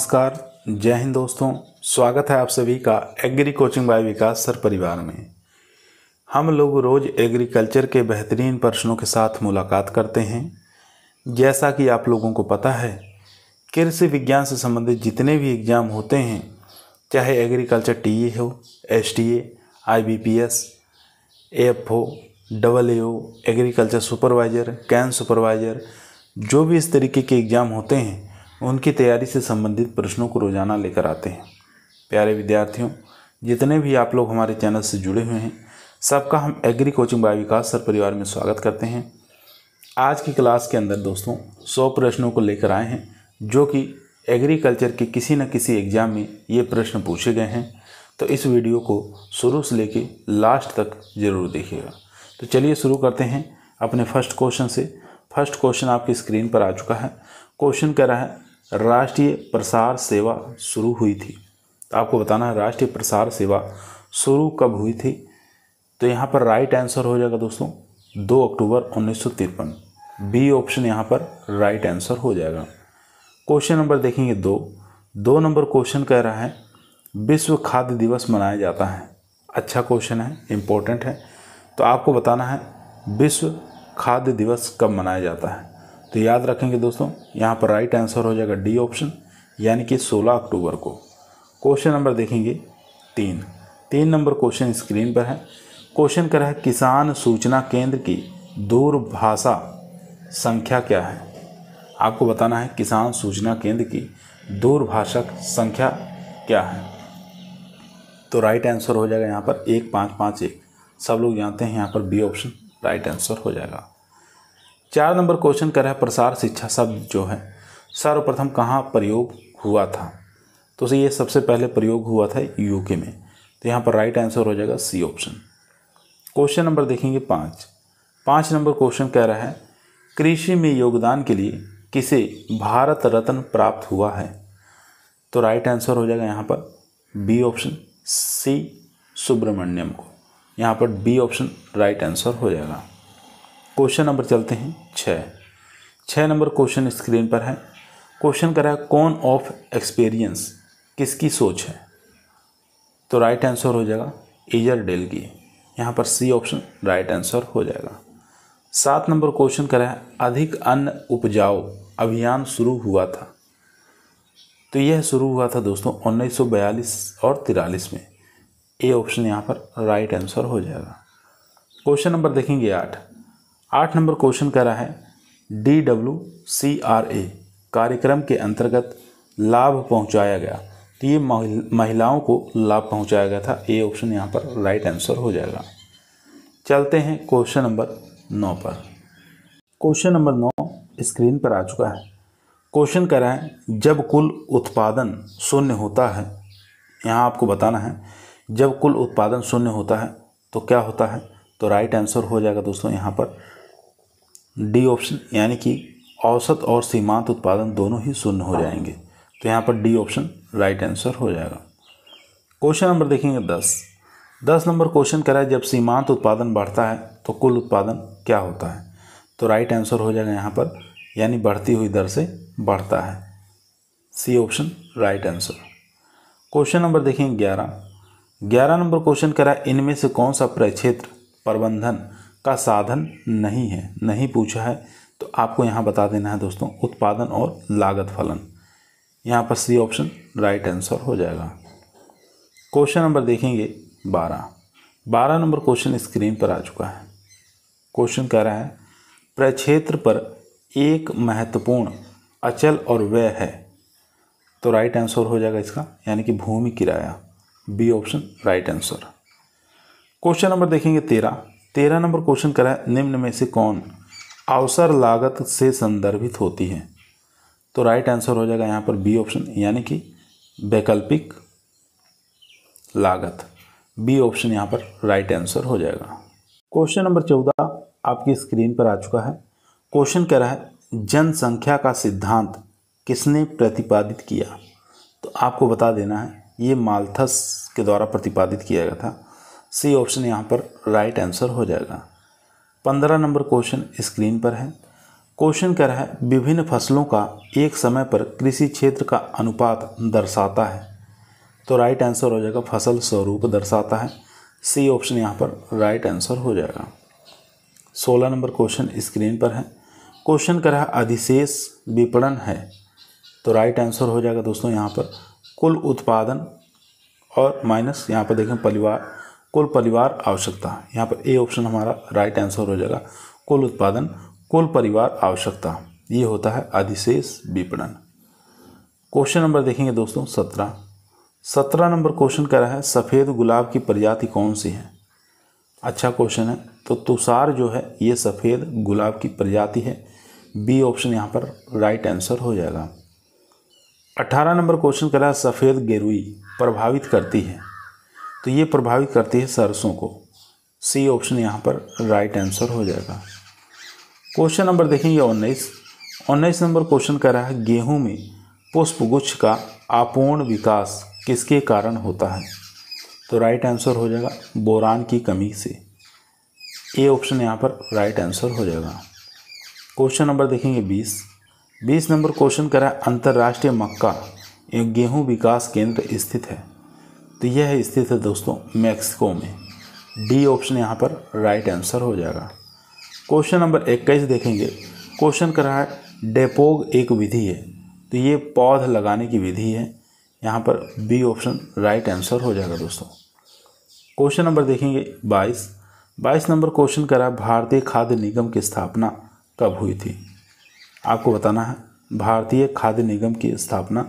नमस्कार जय हिंद दोस्तों स्वागत है आप सभी का agri coaching by Vikas sir परिवार में हम लोग रोज़ एग्रीकल्चर के बेहतरीन प्रश्नों के साथ मुलाकात करते हैं जैसा कि आप लोगों को पता है कृषि विज्ञान से संबंधित जितने भी एग्ज़ाम होते हैं चाहे एग्रीकल्चर टी ए हो S T A I B P S F हो डबल ए हो एग्रीकल्चर सुपरवाइज़र कैन सुपरवाइज़र जो भी इस तरीके के एग्ज़ाम होते हैं उनकी तैयारी से संबंधित प्रश्नों को रोज़ाना लेकर आते हैं प्यारे विद्यार्थियों जितने भी आप लोग हमारे चैनल से जुड़े हुए हैं सबका हम agri coaching by Vikas sir परिवार में स्वागत करते हैं आज की क्लास के अंदर दोस्तों सौ प्रश्नों को लेकर आए हैं जो कि एग्रीकल्चर के किसी न किसी एग्ज़ाम में ये प्रश्न पूछे गए हैं तो इस वीडियो को शुरू से लेके लास्ट तक ज़रूर देखिएगा तो चलिए शुरू करते हैं अपने फर्स्ट क्वेश्चन से फर्स्ट क्वेश्चन आपकी स्क्रीन पर आ चुका है क्वेश्चन कह रहा है राष्ट्रीय प्रसार सेवा शुरू हुई थी तो आपको बताना है राष्ट्रीय प्रसार सेवा शुरू कब हुई थी तो यहाँ पर राइट आंसर हो जाएगा दोस्तों दो अक्टूबर उन्नीस बी ऑप्शन यहाँ पर राइट आंसर हो जाएगा क्वेश्चन नंबर देखेंगे दो दो नंबर क्वेश्चन कह रहा है विश्व खाद्य दिवस मनाया जाता है अच्छा क्वेश्चन है इम्पोर्टेंट है तो आपको बताना है विश्व खाद्य दिवस कब मनाया जाता है तो याद रखेंगे दोस्तों यहाँ पर राइट आंसर हो जाएगा डी ऑप्शन यानी कि 16 अक्टूबर को क्वेश्चन नंबर देखेंगे तीन तीन नंबर क्वेश्चन स्क्रीन पर है क्वेश्चन करा है किसान सूचना केंद्र की दूरभाषा संख्या क्या है आपको बताना है किसान सूचना केंद्र की दूरभाषा संख्या क्या है तो राइट आंसर हो जाएगा यहाँ पर एक पाँच पाँच एक सब लोग जानते हैं यहाँ पर बी ऑप्शन राइट आंसर हो जाएगा चार नंबर क्वेश्चन कह रहा है प्रसार शिक्षा शब्द जो है सर्वप्रथम कहाँ प्रयोग हुआ था तो ये सबसे पहले प्रयोग हुआ था यूके में तो यहाँ पर राइट आंसर हो जाएगा सी ऑप्शन क्वेश्चन नंबर देखेंगे पाँच पाँच नंबर क्वेश्चन कह रहा है कृषि में योगदान के लिए किसे भारत रत्न प्राप्त हुआ है तो राइट आंसर हो जाएगा यहाँ पर बी ऑप्शन सी सुब्रमण्यम को यहाँ पर बी ऑप्शन राइट आंसर हो जाएगा क्वेश्चन नंबर चलते हैं छः छः नंबर क्वेश्चन स्क्रीन पर है क्वेश्चन करा है कौन ऑफ एक्सपीरियंस किसकी सोच है तो राइट आंसर हो जाएगा एजर डेल की यहाँ पर सी ऑप्शन राइट आंसर हो जाएगा सात नंबर क्वेश्चन करा है अधिक अन्न उपजाऊ अभियान शुरू हुआ था तो यह शुरू हुआ था दोस्तों 1942 और 43 में ए ऑप्शन यहाँ पर राइट आंसर हो जाएगा क्वेश्चन नंबर देखेंगे आठ आठ नंबर क्वेश्चन कह रहा है D W C R A कार्यक्रम के अंतर्गत लाभ पहुंचाया गया तो ये महिलाओं को लाभ पहुंचाया गया था ए ऑप्शन यहाँ पर राइट आंसर हो जाएगा चलते हैं क्वेश्चन नंबर नौ पर क्वेश्चन नंबर नौ स्क्रीन पर आ चुका है क्वेश्चन कह रहा है जब कुल उत्पादन शून्य होता है यहाँ आपको बताना है जब कुल उत्पादन शून्य होता है तो क्या होता है तो राइट आंसर हो जाएगा दोस्तों यहाँ पर डी ऑप्शन यानी कि औसत और सीमांत उत्पादन दोनों ही शून्य हो जाएंगे तो यहाँ पर डी ऑप्शन राइट आंसर हो जाएगा क्वेश्चन नंबर देखेंगे दस दस नंबर क्वेश्चन कह रहा है जब सीमांत उत्पादन बढ़ता है तो कुल उत्पादन क्या होता है तो राइट आंसर हो जाएगा यहाँ पर यानी बढ़ती हुई दर से बढ़ता है C option right answer question number देखेंगे ग्यारह ग्यारह नंबर क्वेश्चन कह रहा है इनमें से कौन सा प्रक्षेत्र प्रबंधन का साधन नहीं है नहीं पूछा है तो आपको यहाँ बता देना है दोस्तों उत्पादन और लागत फलन यहाँ पर सी ऑप्शन राइट आंसर हो जाएगा क्वेश्चन नंबर देखेंगे बारह बारह नंबर क्वेश्चन स्क्रीन पर आ चुका है क्वेश्चन कह रहा है प्रक्षेत्र पर एक महत्वपूर्ण अचल और व्यय है तो राइट आंसर हो जाएगा इसका यानी कि भूमि किराया B option right answer question number देखेंगे तेरह तेरह नंबर क्वेश्चन करा निम्न में से कौन अवसर लागत से संदर्भित होती है तो राइट आंसर हो जाएगा यहाँ पर बी ऑप्शन यानी कि वैकल्पिक लागत बी ऑप्शन यहाँ पर राइट आंसर हो जाएगा क्वेश्चन नंबर चौदह आपकी स्क्रीन पर आ चुका है क्वेश्चन कह रहा है जनसंख्या का सिद्धांत किसने प्रतिपादित किया तो आपको बता देना है ये मालथस के द्वारा प्रतिपादित किया गया था सी ऑप्शन यहाँ पर राइट आंसर हो जाएगा पंद्रह नंबर क्वेश्चन स्क्रीन पर है क्वेश्चन कह रहा है विभिन्न फसलों का एक समय पर कृषि क्षेत्र का अनुपात दर्शाता है तो राइट आंसर हो जाएगा फसल स्वरूप दर्शाता है सी ऑप्शन यहाँ पर राइट आंसर हो जाएगा सोलह नंबर क्वेश्चन स्क्रीन पर है क्वेश्चन कह रहा अधिशेष विपणन है तो राइट आंसर हो जाएगा दोस्तों यहाँ पर कुल उत्पादन और माइनस यहाँ पर देखें परिवार कुल परिवार आवश्यकता यहाँ पर ए ऑप्शन हमारा राइट आंसर हो जाएगा कुल उत्पादन कुल परिवार आवश्यकता ये होता है अधिशेष विपणन क्वेश्चन नंबर देखेंगे दोस्तों सत्रह सत्रह नंबर क्वेश्चन कह रहा है सफ़ेद गुलाब की प्रजाति कौन सी है अच्छा क्वेश्चन है तो तुषार जो है ये सफ़ेद गुलाब की प्रजाति है बी ऑप्शन यहाँ पर राइट आंसर हो जाएगा अठारह नंबर क्वेश्चन कह रहा है सफ़ेद गेरुई प्रभावित करती है तो ये प्रभावित करती है सरसों को सी ऑप्शन यहाँ पर राइट आंसर हो जाएगा क्वेश्चन नंबर देखेंगे उन्नीस उन्नीस नंबर क्वेश्चन कह रहा है गेहूं में पुष्पगुच्छ का अपूर्ण विकास किसके कारण होता है तो राइट आंसर हो जाएगा बोरान की कमी से ए ऑप्शन यहाँ पर राइट आंसर हो जाएगा क्वेश्चन नंबर देखेंगे बीस बीस नंबर क्वेश्चन रहा है अंतर्राष्ट्रीय मक्का एवं गेहूँ विकास केंद्र स्थित है तो यह स्थित है दोस्तों मैक्सिको में डी ऑप्शन यहाँ पर राइट आंसर हो जाएगा क्वेश्चन नंबर इक्कीस देखेंगे क्वेश्चन कर रहा है डेपोग एक विधि है तो ये पौध लगाने की विधि है यहाँ पर बी ऑप्शन राइट आंसर हो जाएगा दोस्तों क्वेश्चन नंबर देखेंगे बाईस बाईस नंबर क्वेश्चन करा भारतीय खाद्य निगम की स्थापना कब हुई थी आपको बताना है भारतीय खाद्य निगम की स्थापना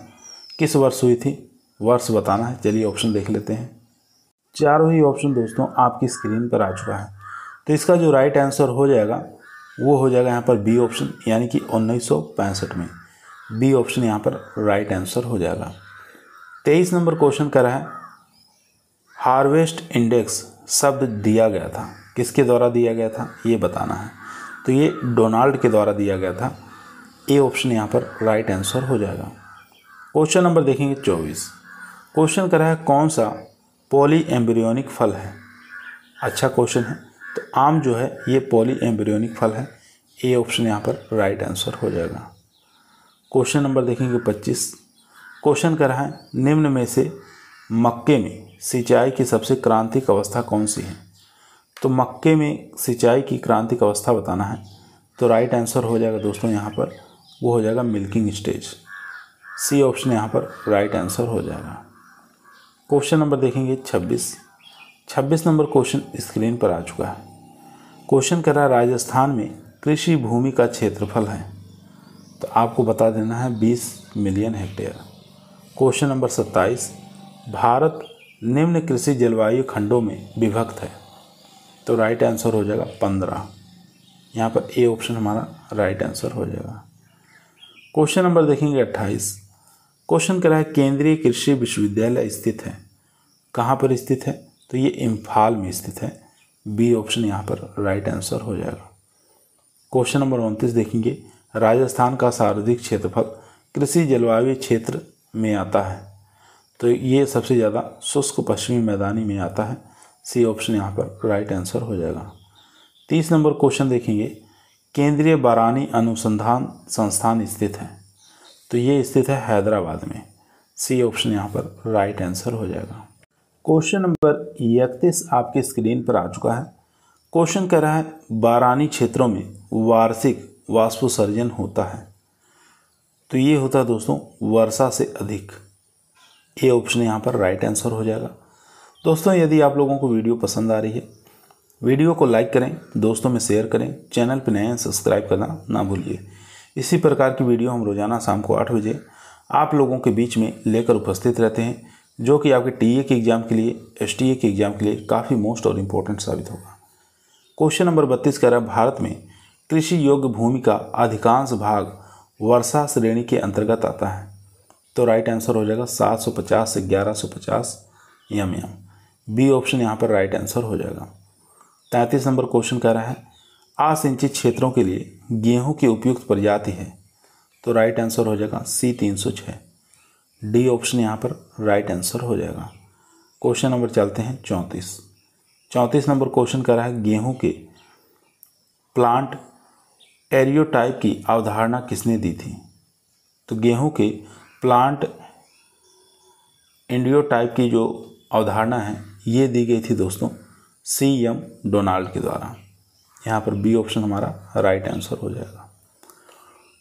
किस वर्ष हुई थी वर्ष बताना है चलिए ऑप्शन देख लेते हैं चारों ही ऑप्शन दोस्तों आपकी स्क्रीन पर आ चुका है तो इसका जो राइट आंसर हो जाएगा वो हो जाएगा यहाँ पर बी ऑप्शन यानी कि उन्नीस में बी ऑप्शन यहाँ पर राइट आंसर हो जाएगा तेईस नंबर क्वेश्चन करा है हार्वेस्ट इंडेक्स शब्द दिया गया था किसके द्वारा दिया गया था ये बताना है तो ये डोनाल्ड के द्वारा दिया गया था ए ऑप्शन यहाँ पर राइट आंसर हो जाएगा क्वेश्चन नंबर देखेंगे चौबीस क्वेश्चन करा है कौन सा पॉली एम्ब्रियोनिक फल है अच्छा क्वेश्चन है तो आम जो है ये पॉली एम्ब्रियोनिक फल है ए ऑप्शन यहाँ पर राइट आंसर हो जाएगा क्वेश्चन नंबर देखेंगे पच्चीस क्वेश्चन करा है निम्न में से मक्के में सिंचाई की सबसे क्रांतिक अवस्था कौन सी है तो मक्के में सिंचाई की क्रांतिक अवस्था बताना है तो राइट आंसर हो जाएगा दोस्तों यहाँ पर वो हो जाएगा मिल्किंग स्टेज सी ऑप्शन यहाँ पर राइट आंसर हो जाएगा क्वेश्चन नंबर देखेंगे 26 26 नंबर क्वेश्चन स्क्रीन पर आ चुका है क्वेश्चन कह रहा है राजस्थान में कृषि भूमि का क्षेत्रफल है तो आपको बता देना है 20 million hectare question number 27 Bharat निम्न कृषि जलवायु खंडों में विभक्त है तो राइट आंसर हो जाएगा पंद्रह यहाँ पर ए ऑप्शन हमारा राइट आंसर हो जाएगा क्वेश्चन नंबर देखेंगे अट्ठाईस क्वेश्चन करा है केंद्रीय कृषि विश्वविद्यालय स्थित है कहाँ पर स्थित है तो ये इम्फाल में स्थित है बी ऑप्शन यहाँ पर राइट आंसर हो जाएगा क्वेश्चन नंबर उनतीस देखेंगे राजस्थान का सर्वाधिक क्षेत्रफल कृषि जलवायु क्षेत्र में आता है तो ये सबसे ज़्यादा शुष्क पश्चिमी मैदानी में आता है सी ऑप्शन यहाँ पर राइट आंसर हो जाएगा तीस नंबर क्वेश्चन देखेंगे केंद्रीय बारानी अनुसंधान संस्थान स्थित है तो ये स्थित है हैदराबाद में सी ऑप्शन यहाँ पर राइट आंसर हो जाएगा क्वेश्चन नंबर इकतीस आपके स्क्रीन पर आ चुका है क्वेश्चन कह रहा है बारानी क्षेत्रों में वार्षिक वाष्पोसर्जन होता है तो ये होता है दोस्तों वर्षा से अधिक ये ऑप्शन यहाँ पर राइट आंसर हो जाएगा दोस्तों यदि आप लोगों को वीडियो पसंद आ रही है वीडियो को लाइक करें दोस्तों में शेयर करें चैनल पर नए सब्सक्राइब करना ना भूलिए इसी प्रकार की वीडियो हम रोज़ाना शाम को आठ बजे आप लोगों के बीच में लेकर उपस्थित रहते हैं जो कि आपके टी के एग्ज़ाम के लिए एस के एग्ज़ाम के लिए काफ़ी मोस्ट और इम्पोर्टेंट साबित होगा क्वेश्चन नंबर बत्तीस कह रहा है भारत में कृषि योग्य भूमि का अधिकांश भाग वर्षा श्रेणी के अंतर्गत आता है तो राइट आंसर हो जाएगा 750 से 1150 एम एम बी ऑप्शन यहाँ पर राइट आंसर हो जाएगा तैंतीस नंबर क्वेश्चन कह रहा है असिंचित क्षेत्रों के लिए गेहूं की उपयुक्त प्रजाति है तो राइट आंसर हो जाएगा सी तीन सौ छः डी ऑप्शन यहाँ पर राइट आंसर हो जाएगा क्वेश्चन नंबर चलते हैं चौंतीस चौंतीस नंबर क्वेश्चन कर रहा है गेहूं के प्लांट एरियोटाइप की अवधारणा किसने दी थी तो गेहूं के प्लांट इंडियोटाइप की जो अवधारणा है ये दी गई थी दोस्तों सी एम डोनाल्ड के द्वारा यहाँ पर बी ऑप्शन हमारा राइट आंसर हो जाएगा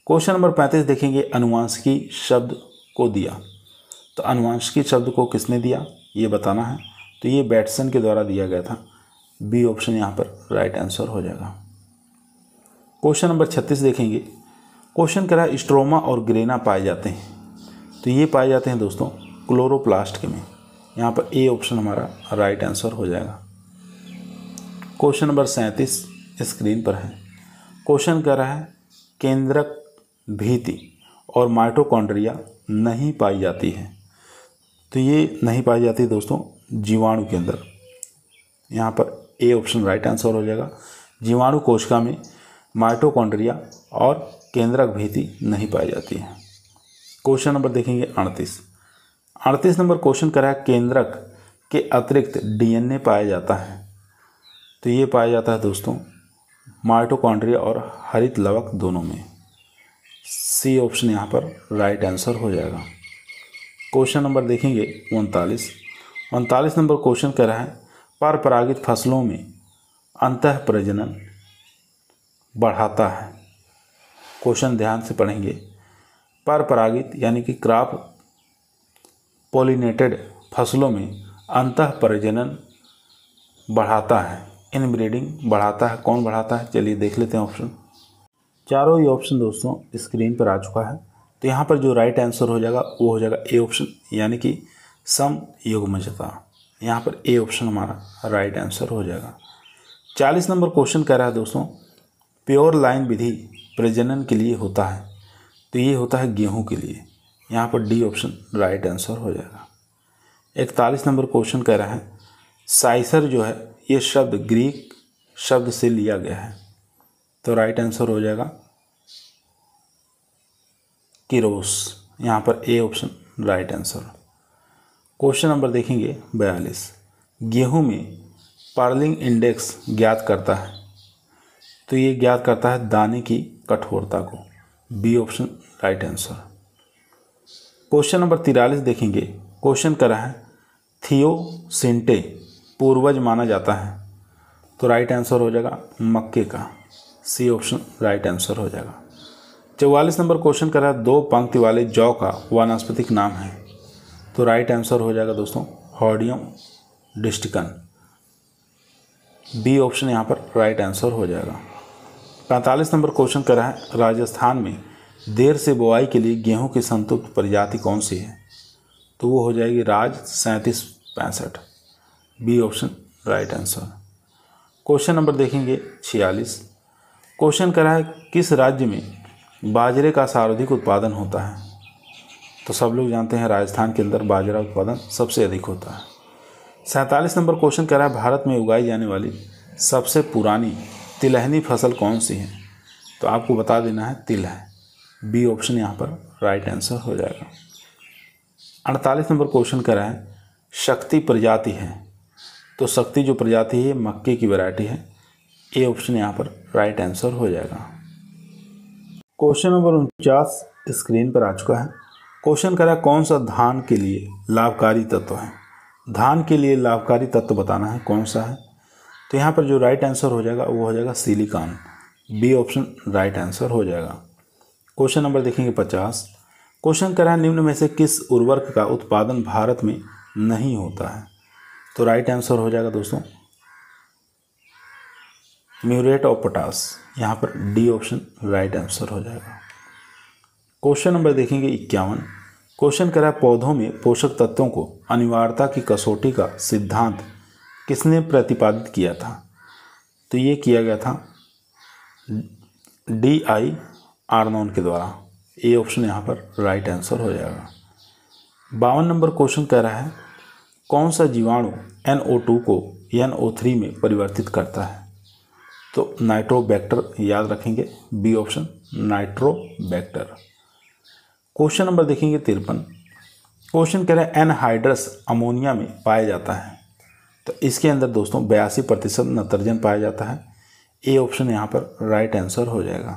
क्वेश्चन नंबर पैंतीस देखेंगे अनुवांशिकी शब्द को दिया तो अनुवांशिकी शब्द को किसने दिया ये बताना है तो ये बैट्सन के द्वारा दिया गया था बी ऑप्शन यहाँ पर राइट आंसर हो जाएगा क्वेश्चन नंबर छत्तीस देखेंगे क्वेश्चन करा स्ट्रोमा और ग्रेना पाए जाते हैं तो ये पाए जाते हैं दोस्तों क्लोरोप्लास्ट के में यहाँ पर ए ऑप्शन हमारा राइट आंसर हो जाएगा क्वेश्चन नंबर सैंतीस स्क्रीन पर है क्वेश्चन कह रहा है केंद्रक भीति और माइटोकॉन्ड्रिया नहीं पाई जाती है तो ये नहीं पाई जाती दोस्तों जीवाणु के अंदर यहाँ पर ए ऑप्शन राइट आंसर हो जाएगा जीवाणु कोशिका में माइटोकॉन्ड्रिया और केंद्रक भीति नहीं पाई जाती है क्वेश्चन नंबर देखेंगे अड़तीस अड़तीस नंबर क्वेश्चन रहा है केंद्रक के अतिरिक्त डीएनए पाया जाता है तो ये पाया जाता है दोस्तों माइटोकॉन्ड्रिया और हरित लवक दोनों में सी ऑप्शन यहाँ पर राइट आंसर हो जाएगा क्वेश्चन नंबर देखेंगे उनतालीस उनतालीस नंबर क्वेश्चन कह रहा है पर परागित फसलों में अंत प्रजनन बढ़ाता है क्वेश्चन ध्यान से पढ़ेंगे पर परागित यानी कि क्रॉप पोलिनेटेड फसलों में अंत प्रजनन बढ़ाता है इनब्रीडिंग बढ़ाता है कौन बढ़ाता है चलिए देख लेते हैं ऑप्शन चारों ही ऑप्शन दोस्तों स्क्रीन पर आ चुका है तो यहाँ पर जो राइट आंसर हो जाएगा वो हो जाएगा ए ऑप्शन यानी कि सम युगमजता यहाँ पर ए ऑप्शन हमारा राइट आंसर हो जाएगा चालीस नंबर क्वेश्चन कह रहा है दोस्तों प्योर लाइन विधि प्रजनन के लिए होता है तो ये होता है गेहूं के लिए यहाँ पर डी ऑप्शन राइट आंसर हो जाएगा इकतालीस नंबर क्वेश्चन कह रहा है साइसर जो है ये शब्द ग्रीक शब्द से लिया गया है तो राइट आंसर हो जाएगा किरोस यहाँ पर A option right answer question number देखेंगे बयालीस गेहूं में पार्लिंग इंडेक्स ज्ञात करता है तो ये ज्ञात करता है दाने की कठोरता को B option right answer question number तिरालीस देखेंगे क्वेश्चन करा है थियोसिंटे पूर्वज माना जाता है तो राइट आंसर हो जाएगा मक्के का सी ऑप्शन राइट आंसर हो जाएगा चौवालीस नंबर क्वेश्चन करा दो पंक्ति वाले जौ का वनस्पतिक नाम है तो राइट आंसर हो जाएगा दोस्तों हॉडियम डिस्टिकन बी ऑप्शन यहाँ पर राइट आंसर हो जाएगा पैंतालीस नंबर क्वेश्चन करा है राजस्थान में देर से बुआई के लिए गेहूं की संतुप्त प्रजाति कौन सी है तो वो हो जाएगी राज सैंतीस पैंसठ B option right answer question number देखेंगे छियालीस क्वेश्चन करा है किस राज्य में बाजरे का सर्वाधिक उत्पादन होता है तो सब लोग जानते हैं राजस्थान के अंदर बाजरा उत्पादन सबसे अधिक होता है सैंतालीस नंबर क्वेश्चन करा है भारत में उगाई जाने वाली सबसे पुरानी तिलहनी फसल कौन सी है तो आपको बता देना है तिल है बी ऑप्शन यहाँ पर राइट आंसर हो जाएगा अड़तालीस नंबर क्वेश्चन करा है शक्ति प्रजाति है तो शक्ति जो प्रजाति है मक्के की वैरायटी है ए ऑप्शन यहाँ पर राइट आंसर हो जाएगा क्वेश्चन नंबर उनचास स्क्रीन पर आ चुका है क्वेश्चन करा कौन सा धान के लिए लाभकारी तत्व है धान के लिए लाभकारी तत्व बताना है कौन सा है तो यहाँ पर जो राइट आंसर हो जाएगा वो हो जाएगा silicon B option right answer हो जाएगा क्वेश्चन नंबर देखेंगे पचास क्वेश्चन करा निम्न में से किस उर्वरक का उत्पादन भारत में नहीं होता है तो राइट आंसर हो जाएगा दोस्तों म्यूरेट ऑफ पोटास यहाँ पर डी ऑप्शन राइट आंसर हो जाएगा क्वेश्चन नंबर देखेंगे इक्यावन क्वेश्चन करा पौधों में पोषक तत्वों को अनिवार्यता की कसौटी का सिद्धांत किसने प्रतिपादित किया था तो ये किया गया था डी आई आर्नोन के द्वारा ए ऑप्शन यहाँ पर राइट आंसर हो जाएगा बावन नंबर क्वेश्चन कह रहा है कौन सा जीवाणु टू को थ्री में परिवर्तित करता है तो नाइट्रोबैक्टर याद रखेंगे B option nitrobacter question number देखेंगे तिरपन क्वेश्चन कह रहे हैं एनहाइड्रस अमोनिया में पाया जाता है तो इसके अंदर दोस्तों बयासी प्रतिशत नतर्जन पाया जाता है ए ऑप्शन यहाँ पर राइट आंसर हो जाएगा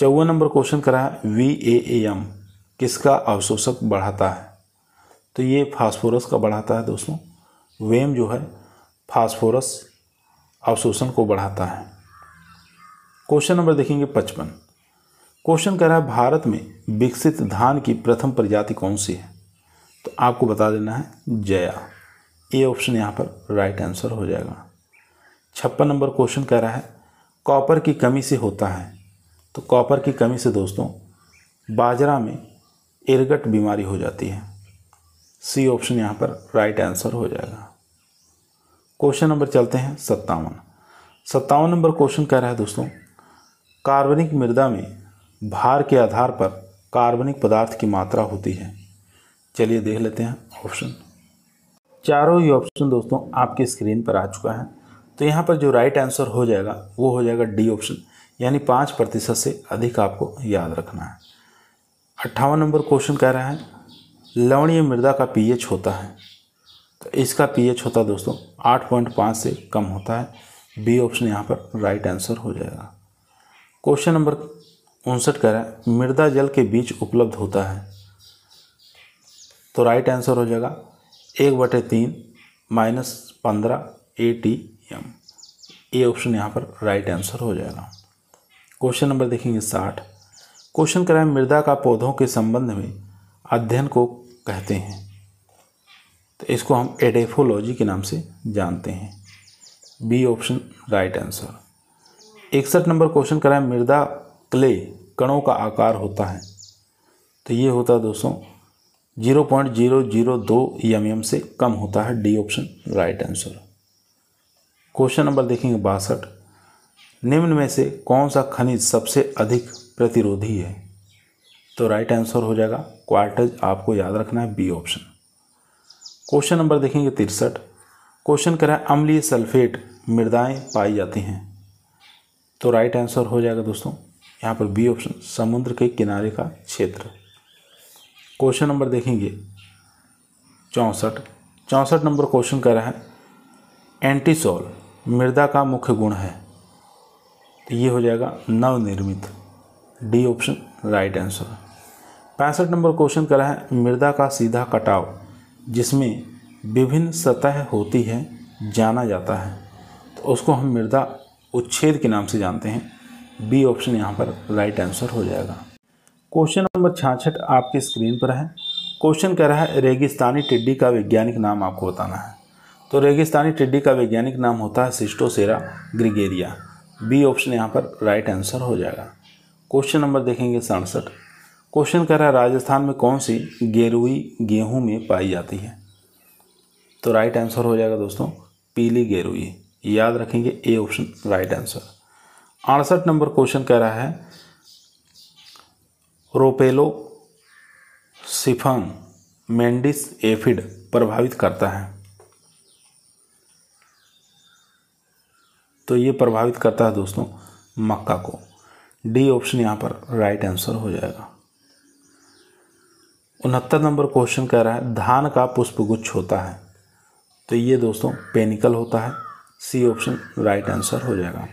चौवन नंबर क्वेश्चन करा है वी ए एम किसका अवशोषक बढ़ाता है तो ये फास्फोरस का बढ़ाता है दोस्तों वेम जो है फास्फोरस अवशोषण को बढ़ाता है क्वेश्चन नंबर देखेंगे पचपन क्वेश्चन कह रहा है भारत में विकसित धान की प्रथम प्रजाति कौन सी है तो आपको बता देना है जया ये ऑप्शन यहाँ पर राइट आंसर हो जाएगा छप्पन नंबर क्वेश्चन कह रहा है कॉपर की कमी से होता है तो कॉपर की कमी से दोस्तों बाजरा में इरगट बीमारी हो जाती है सी ऑप्शन यहाँ पर राइट आंसर हो जाएगा क्वेश्चन नंबर चलते हैं सत्तावन सत्तावन नंबर क्वेश्चन कह रहा है दोस्तों कार्बनिक मृदा में भार के आधार पर कार्बनिक पदार्थ की मात्रा होती है चलिए देख लेते हैं ऑप्शन चारों ही ऑप्शन दोस्तों आपकी स्क्रीन पर आ चुका है तो यहाँ पर जो राइट आंसर हो जाएगा वो हो जाएगा डी ऑप्शन यानी पाँच प्रतिशत से अधिक आपको याद रखना है अट्ठावन नंबर क्वेश्चन कह रहा है लवणीय मृदा का पीएच होता है तो इसका पीएच होता है दोस्तों पाँच से कम होता है बी ऑप्शन यहाँ पर राइट आंसर हो जाएगा क्वेश्चन नंबर उनसठ कह रहा है मृदा जल के बीच उपलब्ध होता है तो राइट आंसर हो जाएगा एक बटे तीन माइनस पंद्रह A T M A option यहाँ पर राइट आंसर हो जाएगा क्वेश्चन नंबर देखेंगे साठ क्वेश्चन कह है मृदा का पौधों के संबंध में अध्ययन को कहते हैं तो इसको हम एडेफोलॉजी के नाम से जानते हैं बी ऑप्शन राइट आंसर इकसठ नंबर क्वेश्चन करा है मृदा क्ले कणों का आकार होता है तो ये होता है दोस्तों जीरो पॉइंट जीरो जीरो दो एम एम से कम होता है D option right answer question number देखेंगे बासठ निम्न में से कौन सा खनिज सबसे अधिक प्रतिरोधी है तो राइट आंसर हो जाएगा क्वार्टज आपको याद रखना है बी ऑप्शन क्वेश्चन नंबर देखेंगे तिरसठ क्वेश्चन करें अम्लीय सल्फेट मृदाएँ पाई जाती हैं तो राइट आंसर हो जाएगा दोस्तों यहाँ पर बी ऑप्शन समुद्र के किनारे का क्षेत्र क्वेश्चन नंबर देखेंगे चौंसठ चौंसठ नंबर क्वेश्चन कह रहा है एंटीसोल मृदा का मुख्य गुण है तो ये हो जाएगा नवनिर्मित डी ऑप्शन राइट आंसर पैंसठ नंबर क्वेश्चन करा है मृदा का सीधा कटाव जिसमें विभिन्न सतह होती है जाना जाता है तो उसको हम मृदा उच्छेद के नाम से जानते हैं बी ऑप्शन यहाँ पर राइट आंसर हो जाएगा क्वेश्चन नंबर छाछठ आपकी स्क्रीन पर है क्वेश्चन कह रहा है रेगिस्तानी टिड्डी का वैज्ञानिक नाम आपको बताना है तो रेगिस्तानी टिड्डी का वैज्ञानिक नाम होता है सिस्टोसेरा ग्रिगेरिया बी ऑप्शन यहाँ पर राइट आंसर हो जाएगा क्वेश्चन नंबर देखेंगे सड़सठ क्वेश्चन कह रहा है राजस्थान में कौन सी गेरुई गेहूं में पाई जाती है तो राइट आंसर हो जाएगा दोस्तों पीली गेरुई याद रखेंगे ए ऑप्शन राइट आंसर अड़सठ नंबर क्वेश्चन कह रहा है रोपेलो सिफंग मेंडिस एफिड प्रभावित करता है तो ये प्रभावित करता है दोस्तों मक्का को डी ऑप्शन यहाँ पर राइट आंसर हो जाएगा उनहत्तर नंबर क्वेश्चन कह रहा है धान का पुष्पगुच्छ होता है तो ये दोस्तों पेनिकल होता है सी ऑप्शन राइट आंसर हो जाएगा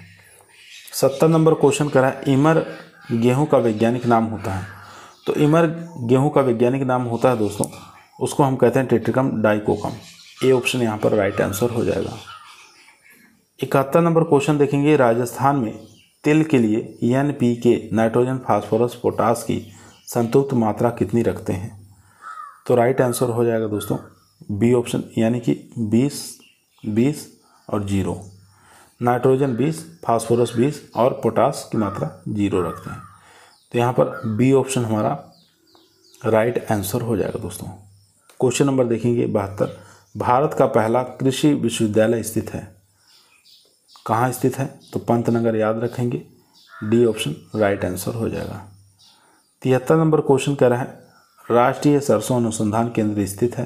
सत्तर नंबर क्वेश्चन कह रहा है इमर गेहूं का वैज्ञानिक नाम होता है तो इमर गेहूं का वैज्ञानिक नाम होता है दोस्तों उसको हम कहते हैं टेट्रिकम डाइकोकम ए ऑप्शन यहाँ पर राइट आंसर हो जाएगा इकहत्तर नंबर क्वेश्चन देखेंगे राजस्थान में तिल के लिए N P K nitrogen phosphorus potash की संतुप्त मात्रा कितनी रखते हैं तो राइट आंसर हो जाएगा दोस्तों बी ऑप्शन यानी कि 20 20 और जीरो नाइट्रोजन 20 फास्फोरस 20 और पोटास की मात्रा जीरो रखते हैं तो यहाँ पर बी ऑप्शन हमारा राइट आंसर हो जाएगा दोस्तों क्वेश्चन नंबर देखेंगे बहत्तर भारत का पहला कृषि विश्वविद्यालय स्थित है कहाँ स्थित है तो पंतनगर याद रखेंगे डी ऑप्शन राइट आंसर हो जाएगा तिहत्तर नंबर क्वेश्चन कह रहा है राष्ट्रीय सरसों अनुसंधान केंद्र स्थित है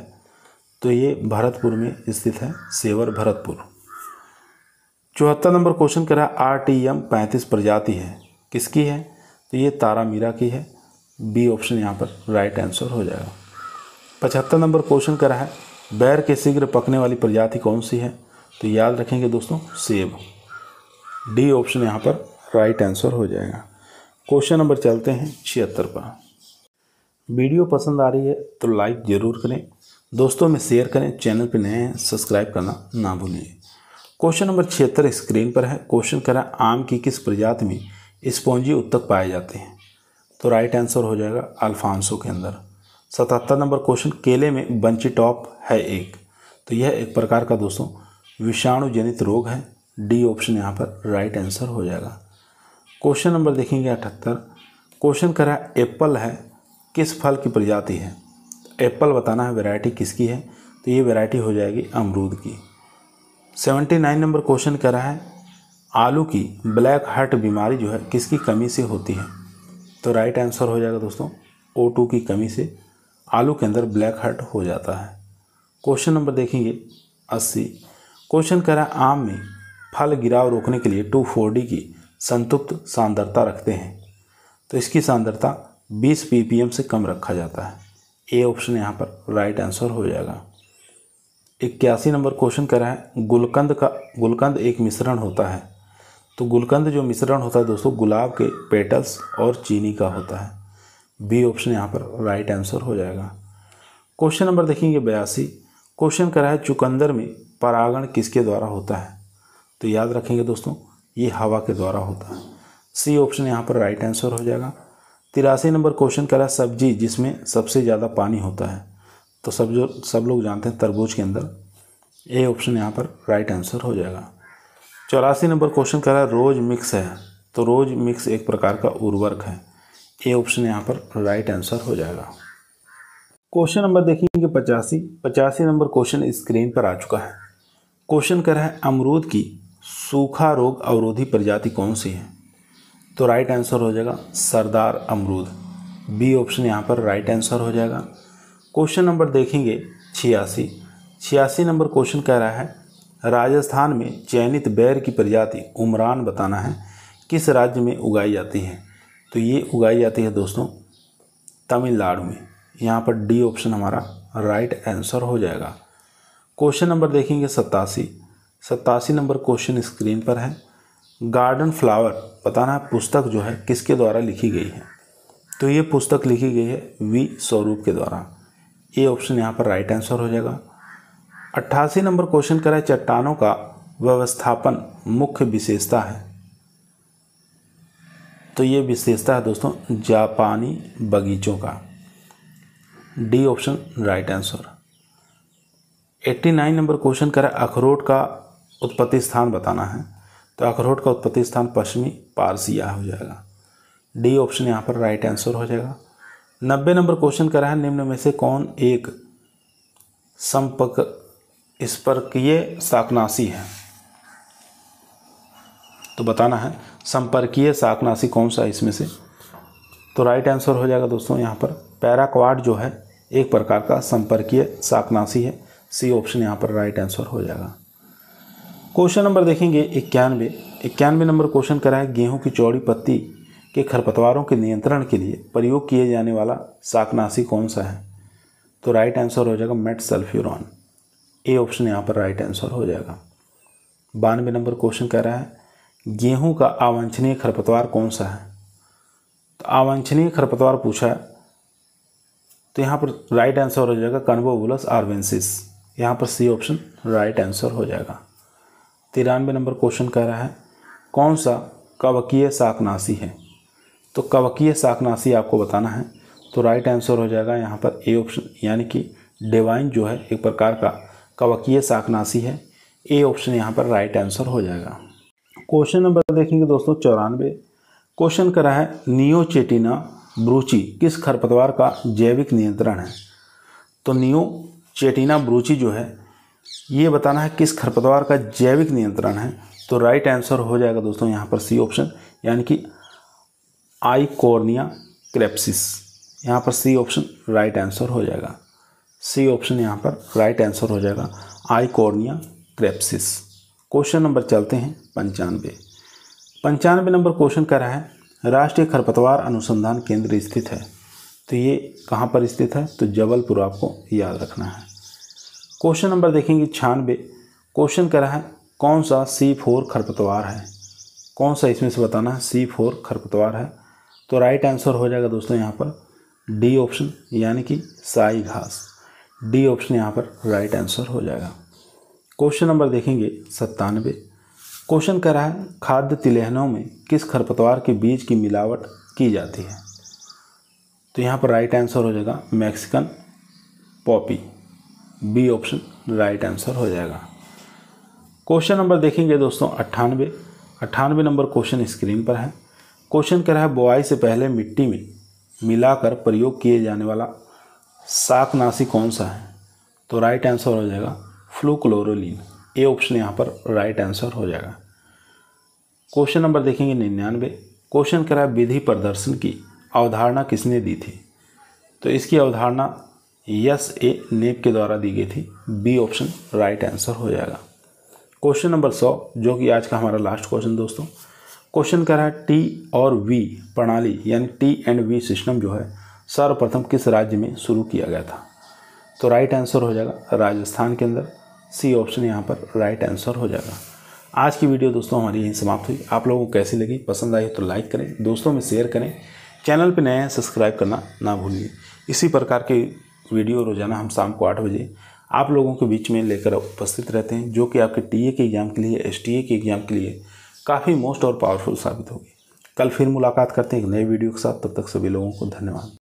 तो ये भरतपुर में स्थित है सेवर भरतपुर चौहत्तर नंबर क्वेश्चन कह रहा है आर टी एम पैंतीस प्रजाति है किसकी है तो ये तारा मीरा की है बी ऑप्शन यहाँ पर राइट आंसर हो जाएगा पचहत्तर नंबर क्वेश्चन कह रहा है बैर के शीघ्र पकने वाली प्रजाति कौन सी है तो याद रखेंगे दोस्तों सेब डी ऑप्शन यहाँ पर राइट आंसर हो जाएगा क्वेश्चन नंबर चलते हैं छिहत्तर पर वीडियो पसंद आ रही है तो लाइक ज़रूर करें दोस्तों में शेयर करें चैनल पर नए हैं सब्सक्राइब करना ना भूलिए क्वेश्चन नंबर छिहत्तर स्क्रीन पर है क्वेश्चन करें आम की किस प्रजाति में स्पॉन्जी उत्तक पाए जाते हैं तो राइट आंसर हो जाएगा अल्फांसो के अंदर सतहत्तर नंबर क्वेश्चन केले में बंची टॉप है एक तो यह एक प्रकार का दोस्तों विषाणु जनित रोग है डी ऑप्शन यहाँ पर राइट आंसर हो जाएगा क्वेश्चन नंबर देखेंगे अठहत्तर क्वेश्चन रहा है एप्पल है किस फल की प्रजाति है एप्पल बताना है वैरायटी किसकी है तो ये वैरायटी हो जाएगी अमरूद की सेवेंटी नाइन नंबर क्वेश्चन रहा है आलू की ब्लैक हार्ट बीमारी जो है किसकी कमी से होती है तो राइट आंसर हो जाएगा दोस्तों ओ टू की कमी से आलू के अंदर ब्लैक हार्ट हो जाता है क्वेश्चन नंबर देखेंगे अस्सी क्वेश्चन कह रहा है आम में फल गिराव रोकने के लिए टू फोर डी की संतुप्त सांद्रता रखते हैं तो इसकी सांद्रता 20 ppm से कम रखा जाता है ए ऑप्शन यहाँ पर राइट आंसर हो जाएगा इक्यासी नंबर क्वेश्चन कह रहा है गुलकंद का गुलकंद एक मिश्रण होता है तो गुलकंद जो मिश्रण होता है दोस्तों गुलाब के पेटल्स और चीनी का होता है बी ऑप्शन यहाँ पर राइट आंसर हो जाएगा क्वेश्चन नंबर देखेंगे बयासी क्वेश्चन कह रहा है चुकंदर में परागण किसके द्वारा होता है तो याद रखेंगे दोस्तों ये हवा के द्वारा होता है सी ऑप्शन यहाँ पर राइट आंसर हो जाएगा तिरासी नंबर क्वेश्चन कह रहा है सब्जी जिसमें सबसे ज़्यादा पानी होता है तो सब जो सब लोग जानते हैं तरबूज के अंदर ए ऑप्शन यहाँ पर राइट आंसर हो जाएगा चौरासी नंबर क्वेश्चन कह रहा है रोज मिक्स है तो रोज मिक्स एक प्रकार का उर्वरक है ए ऑप्शन यहाँ पर राइट आंसर हो जाएगा क्वेश्चन नंबर देखेंगे पचासी पचासी नंबर क्वेश्चन स्क्रीन पर आ चुका है क्वेश्चन कर है अमरूद की सूखा रोग अवरोधी प्रजाति कौन सी है तो राइट आंसर हो जाएगा सरदार अमरूद बी ऑप्शन यहाँ पर राइट आंसर हो जाएगा क्वेश्चन नंबर देखेंगे छियासी छियासी नंबर क्वेश्चन कह रहा है राजस्थान में चयनित बैर की प्रजाति उमरान बताना है किस राज्य में उगाई जाती है तो ये उगाई जाती है दोस्तों तमिलनाडु में यहाँ पर डी ऑप्शन हमारा राइट आंसर हो जाएगा क्वेश्चन नंबर देखेंगे सत्तासी सत्तासी नंबर क्वेश्चन स्क्रीन पर है गार्डन फ्लावर बताना पुस्तक जो है किसके द्वारा लिखी गई है तो ये पुस्तक लिखी गई है वी स्वरूप के द्वारा ये ऑप्शन यहाँ पर राइट आंसर हो जाएगा अट्ठासी नंबर क्वेश्चन करा है चट्टानों का व्यवस्थापन मुख्य विशेषता है तो ये विशेषता है दोस्तों जापानी बगीचों का D option right answer 89 number question करा अखरोट का उत्पत्ति स्थान बताना है तो अखरोट का उत्पत्ति स्थान पश्चिमी पारसिया हो जाएगा डी ऑप्शन यहाँ पर राइट आंसर हो जाएगा नब्बे नंबर क्वेश्चन करा है निम्न में से कौन एक संपर्क स्पर्कीय शाकनाशी है तो बताना है संपर्कीय शाकनाशी कौन सा इसमें से तो राइट आंसर हो जाएगा दोस्तों यहाँ पर पैराक्वाड जो है एक प्रकार का संपर्कीय शाकनाशी है सी ऑप्शन यहाँ पर राइट आंसर हो जाएगा क्वेश्चन नंबर देखेंगे इक्यानवे इक्यानवे नंबर क्वेश्चन करा है गेहूं की चौड़ी पत्ती के खरपतवारों के नियंत्रण के लिए प्रयोग किए जाने वाला शाकनाशी कौन सा है तो राइट आंसर हो जाएगा मेट सल्फ्यूरॉन ए ऑप्शन यहाँ पर राइट आंसर हो जाएगा बानवे नंबर क्वेश्चन कह रहा है गेहूं का आवांछनीय खरपतवार कौन सा है तो आवांछनीय खरपतवार पूछा है तो यहाँ पर राइट आंसर हो जाएगा कन्वोबुलस आर्वेंसिस यहाँ पर सी ऑप्शन राइट आंसर हो जाएगा तिरानवे नंबर क्वेश्चन कह रहा है कौन सा कवकीय शाकनाशी है तो कवकीय शाकनाशी आपको बताना है तो राइट आंसर हो जाएगा यहाँ पर ए ऑप्शन यानी कि डिवाइन जो है एक प्रकार का कवकीय शाकनाशी है ए ऑप्शन यहाँ पर राइट आंसर हो जाएगा क्वेश्चन नंबर देखेंगे दोस्तों चौरानवे क्वेश्चन करा है नियोचेटिना ब्रूची किस खरपतवार का जैविक नियंत्रण है तो नियो चेटिना ब्रूची जो है ये बताना है किस खरपतवार का जैविक नियंत्रण है तो राइट आंसर हो जाएगा दोस्तों यहाँ पर सी ऑप्शन यानी कि कॉर्निया क्रेप्सिस यहाँ पर सी ऑप्शन राइट आंसर हो जाएगा सी ऑप्शन यहाँ पर राइट आंसर हो जाएगा Eichhornia crassipes question number चलते हैं पंचानवे पंचानवे नंबर क्वेश्चन कह रहा है राष्ट्रीय खरपतवार अनुसंधान केंद्र स्थित है तो ये कहाँ पर स्थित है तो जबलपुर आपको याद रखना है क्वेश्चन नंबर देखेंगे छियानबे क्वेश्चन कह रहा है कौन सा सी फोर खरपतवार है कौन सा इसमें से बताना है सी फोर खरपतवार है तो राइट आंसर हो जाएगा दोस्तों यहाँ पर डी ऑप्शन यानी कि साई घास डी ऑप्शन यहाँ पर राइट आंसर हो जाएगा क्वेश्चन नंबर देखेंगे सत्तानवे क्वेश्चन कह रहा है खाद्य तिलहनों में किस खरपतवार के बीज की मिलावट की जाती है तो यहाँ पर राइट आंसर हो जाएगा Mexican poppy B option right answer हो जाएगा क्वेश्चन नंबर देखेंगे दोस्तों अट्ठानवे अट्ठानवे नंबर क्वेश्चन स्क्रीन पर है क्वेश्चन कह रहा है बुआई से पहले मिट्टी में मिलाकर प्रयोग किए जाने वाला शाकनाशी कौन सा है तो राइट आंसर हो जाएगा फ्लू क्लोरोलिन ए ऑप्शन यहाँ पर राइट आंसर हो जाएगा क्वेश्चन नंबर देखेंगे निन्यानवे क्वेश्चन कह रहा है विधि प्रदर्शन की अवधारणा किसने दी थी तो इसकी अवधारणा यस ए नेप के द्वारा दी गई थी बी ऑप्शन राइट आंसर हो जाएगा क्वेश्चन नंबर सौ जो कि आज का हमारा लास्ट क्वेश्चन दोस्तों क्वेश्चन कह रहा है टी और वी प्रणाली यानी टी एंड वी सिस्टम जो है सर्वप्रथम किस राज्य में शुरू किया गया था तो राइट आंसर हो जाएगा राजस्थान के अंदर सी ऑप्शन यहाँ पर राइट आंसर हो जाएगा आज की वीडियो दोस्तों हमारी यहीं समाप्त हुई आप लोगों को कैसी लगी पसंद आई तो लाइक करें दोस्तों में शेयर करें चैनल पर नए हैं सब्सक्राइब करना ना भूलिए इसी प्रकार के वीडियो रोजाना हम शाम को आठ बजे आप लोगों के बीच में लेकर उपस्थित रहते हैं जो कि आपके टीए के एग्ज़ाम के लिए एसटीए के एग्ज़ाम के लिए काफ़ी मोस्ट और पावरफुल साबित होगी कल फिर मुलाकात करते हैं एक नए वीडियो के साथ तब तक सभी लोगों को धन्यवाद